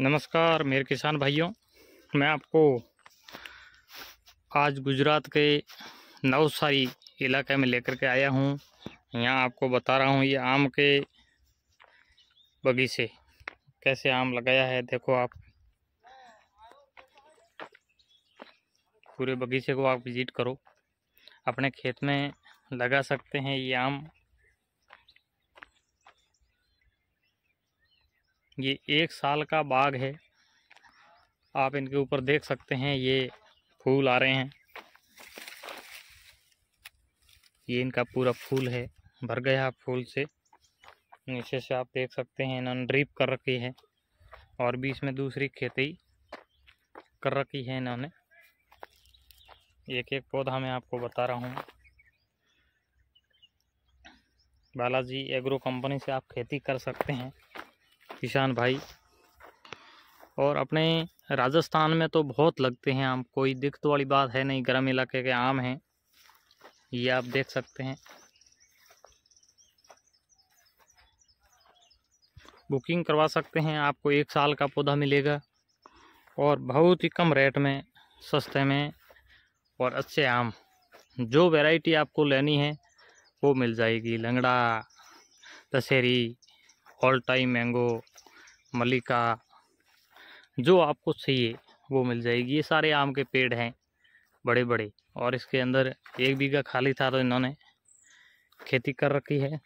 नमस्कार मेरे किसान भाइयों मैं आपको आज गुजरात के नवसारी इलाके में लेकर के आया हूं यहाँ आपको बता रहा हूं ये आम के बगीचे कैसे आम लगाया है देखो आप पूरे बगीचे को आप विज़िट करो अपने खेत में लगा सकते हैं ये आम ये एक साल का बाग है आप इनके ऊपर देख सकते हैं ये फूल आ रहे हैं ये इनका पूरा फूल है भर गया फूल से नीचे से आप देख सकते हैं इन्होंने ड्रिप कर रखी है और बीच में दूसरी खेती कर रखी है इन्होंने एक एक पौधा मैं आपको बता रहा हूँ बालाजी एग्रो कंपनी से आप खेती कर सकते हैं किसान भाई और अपने राजस्थान में तो बहुत लगते हैं आम कोई दिक्कत वाली बात है नहीं गर्म इलाके के आम हैं ये आप देख सकते हैं बुकिंग करवा सकते हैं आपको एक साल का पौधा मिलेगा और बहुत ही कम रेट में सस्ते में और अच्छे आम जो वैरायटी आपको लेनी है वो मिल जाएगी Langra Dasheri all time mango Mallika जो आपको चाहिए वो मिल जाएगी ये सारे आम के पेड़ हैं बड़े बड़े और इसके अंदर एक बीघा खाली था तो इन्होंने खेती कर रखी है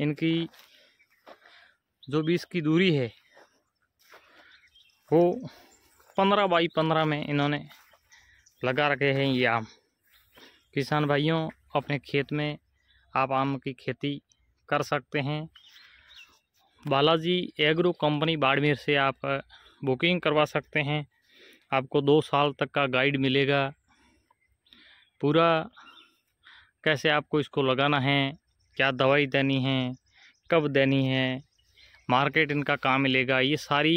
इनकी जो बीस की दूरी है वो पंद्रह बाई पंद्रह में इन्होंने लगा रखे हैं ये आम किसान भाइयों अपने खेत में आप आम की खेती कर सकते हैं बालाजी एग्रो कंपनी बाड़मेर से आप बुकिंग करवा सकते हैं आपको दो साल तक का गाइड मिलेगा पूरा कैसे आपको इसको लगाना है क्या दवाई देनी है कब देनी है मार्केट इनका कहाँ मिलेगा ये सारी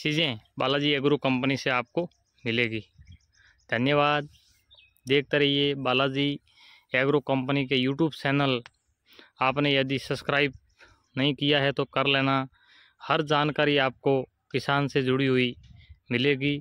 चीज़ें बालाजी एग्रो कंपनी से आपको मिलेगी धन्यवाद देखते रहिए बालाजी एग्रो कंपनी के यूट्यूब चैनल आपने यदि सब्सक्राइब नहीं किया है तो कर लेना हर जानकारी आपको किसान से जुड़ी हुई मिलेगी